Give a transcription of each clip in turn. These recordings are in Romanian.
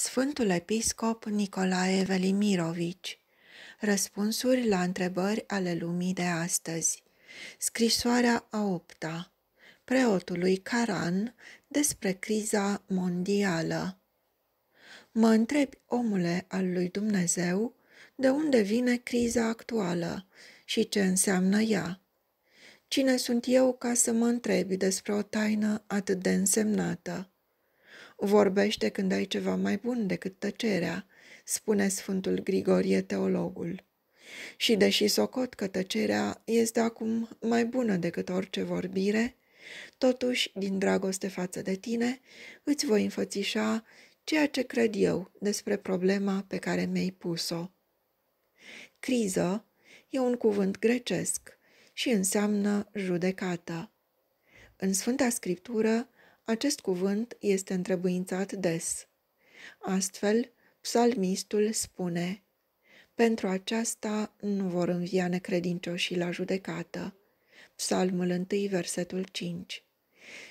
Sfântul Episcop Nicolae Velimirovici Răspunsuri la întrebări ale lumii de astăzi Scrisoarea a opta Preotului Caran despre criza mondială Mă întreb omule al lui Dumnezeu, de unde vine criza actuală și ce înseamnă ea? Cine sunt eu ca să mă întrebi despre o taină atât de însemnată? Vorbește când ai ceva mai bun decât tăcerea, spune Sfântul Grigorie teologul. Și deși socot că tăcerea este acum mai bună decât orice vorbire, totuși, din dragoste față de tine, îți voi înfățișa ceea ce cred eu despre problema pe care mi-ai pus-o. Criză e un cuvânt grecesc și înseamnă judecată. În Sfânta Scriptură acest cuvânt este întrebuințat des. Astfel, psalmistul spune, Pentru aceasta nu vor învia necredincioșii la judecată. Psalmul 1, versetul 5.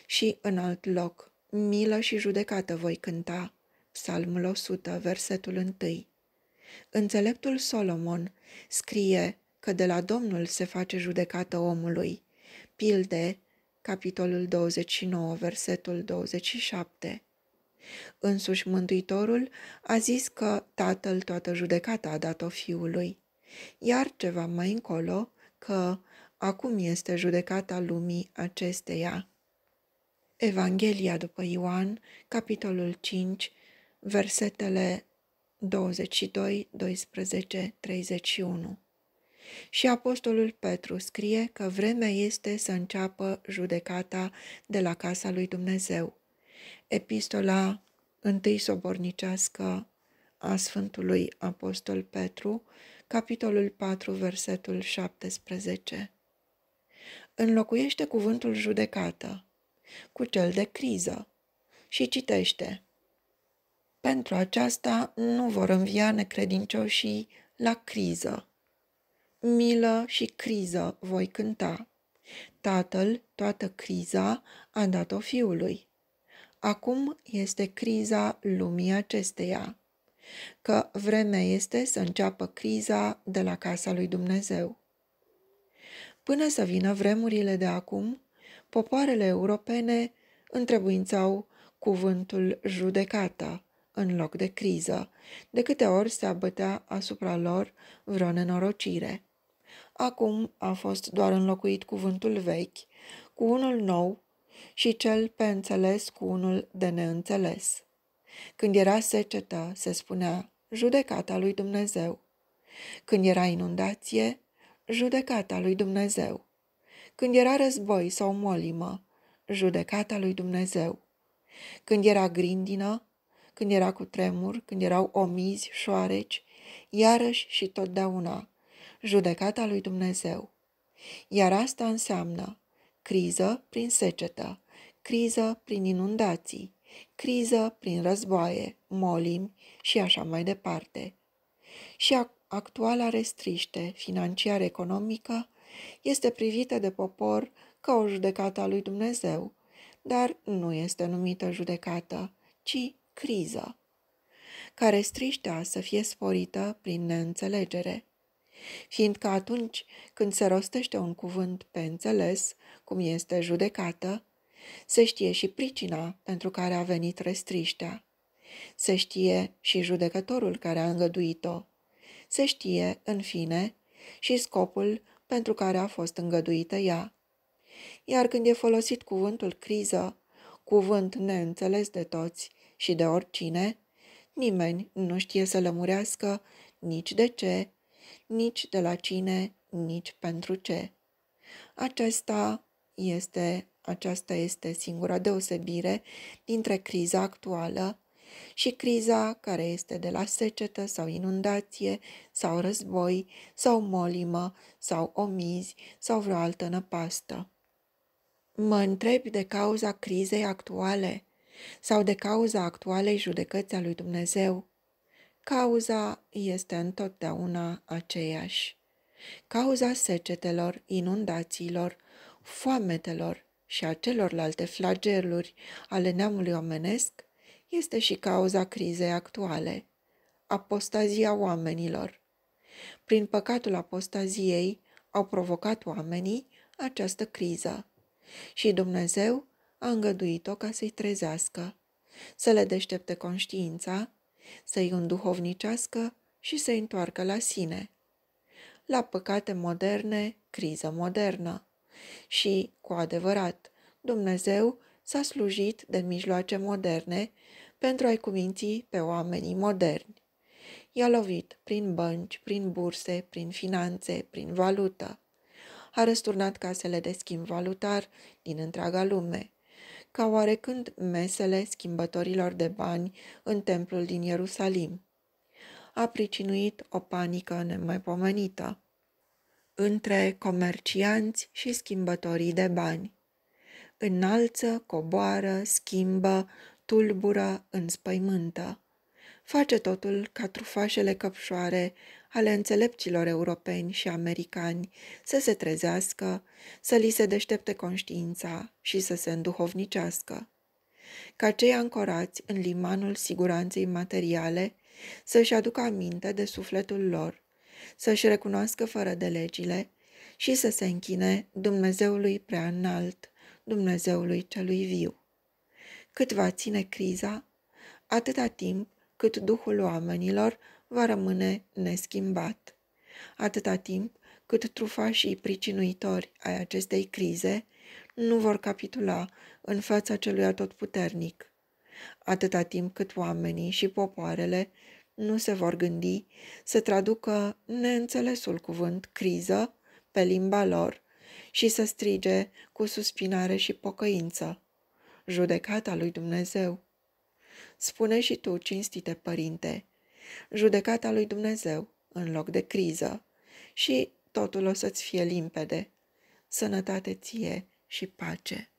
Și în alt loc, milă și judecată voi cânta. Psalmul 100, versetul 1. Înțeleptul Solomon scrie că de la Domnul se face judecată omului. Pilde capitolul 29, versetul 27. Însuși Mântuitorul a zis că tatăl toată judecata a dat-o fiului, iar ceva mai încolo că acum este judecata lumii acesteia. Evanghelia după Ioan, capitolul 5, versetele 22, 12, 31 și apostolul Petru scrie că vremea este să înceapă judecata de la casa lui Dumnezeu. Epistola întâi sobornicească a Sfântului Apostol Petru, capitolul 4, versetul 17. Înlocuiește cuvântul judecată cu cel de criză și citește. Pentru aceasta nu vor învia necredincioșii la criză, milă și criză voi cânta. Tatăl toată criza a dat-o fiului. Acum este criza lumii acesteia, că vremea este să înceapă criza de la casa lui Dumnezeu. Până să vină vremurile de acum, popoarele europene întrebuințau cuvântul judecată în loc de criză, de câte ori se abătea asupra lor vreo nenorocire. Acum a fost doar înlocuit cuvântul vechi cu unul nou și cel pe înțeles cu unul de neînțeles. Când era secetă, se spunea judecata lui Dumnezeu. Când era inundație, judecata lui Dumnezeu. Când era război sau molimă, judecata lui Dumnezeu. Când era grindină, când era cu tremur, când erau omizi, șoareci, iarăși și totdeauna, judecata lui Dumnezeu. Iar asta înseamnă criză prin secetă, criză prin inundații, criză prin războaie, molimi și așa mai departe. Și actuala restriște financiară economică este privită de popor ca o judecată a lui Dumnezeu, dar nu este numită judecată, ci criză, care striștea să fie sporită prin neînțelegere fiindcă atunci când se rostește un cuvânt pe înțeles, cum este judecată, se știe și pricina pentru care a venit restriștea. Se știe și judecătorul care a îngăduit-o. Se știe, în fine, și scopul pentru care a fost îngăduită ea. Iar când e folosit cuvântul criză, cuvânt neînțeles de toți și de oricine, nimeni nu știe să lămurească nici de ce, nici de la cine, nici pentru ce. Acesta este, aceasta este singura deosebire dintre criza actuală și criza care este de la secetă sau inundație sau război sau molimă sau omizi sau vreo altă năpastă. Mă întreb de cauza crizei actuale sau de cauza actualei judecăți a lui Dumnezeu. Cauza este întotdeauna aceeași. Cauza secetelor, inundațiilor, foametelor și a celorlalte flageluri ale neamului omenesc este și cauza crizei actuale, apostazia oamenilor. Prin păcatul apostaziei au provocat oamenii această criză și Dumnezeu a îngăduit-o ca să-i trezească, să le deștepte conștiința să-i înduhovnicească și să-i întoarcă la sine. La păcate moderne, criză modernă. Și, cu adevărat, Dumnezeu s-a slujit de mijloace moderne pentru a-i cuminți pe oamenii moderni. I-a lovit prin bănci, prin burse, prin finanțe, prin valută. A răsturnat casele de schimb valutar din întreaga lume ca oarecând mesele schimbătorilor de bani în templul din Ierusalim. A pricinuit o panică nemaipomenită între comercianți și schimbătorii de bani. Înalță, coboară, schimbă, tulbură, înspăimântă face totul ca trufașele căpșoare ale înțelepților europeni și americani să se trezească, să li se deștepte conștiința și să se înduhovnicească. Ca cei ancorați în limanul siguranței materiale să-și aducă aminte de sufletul lor, să-și recunoască fără de legile și să se închine Dumnezeului prea înalt, Dumnezeului celui viu. Cât va ține criza, atâta timp cât Duhul oamenilor va rămâne neschimbat. Atâta timp cât trufașii pricinuitori ai acestei crize nu vor capitula în fața celui atotputernic. Atâta timp cât oamenii și popoarele nu se vor gândi să traducă neînțelesul cuvânt criză pe limba lor și să strige cu suspinare și pocăință. Judecata lui Dumnezeu Spune și tu, cinstite părinte, judecata lui Dumnezeu în loc de criză și totul o să-ți fie limpede. Sănătate ție și pace!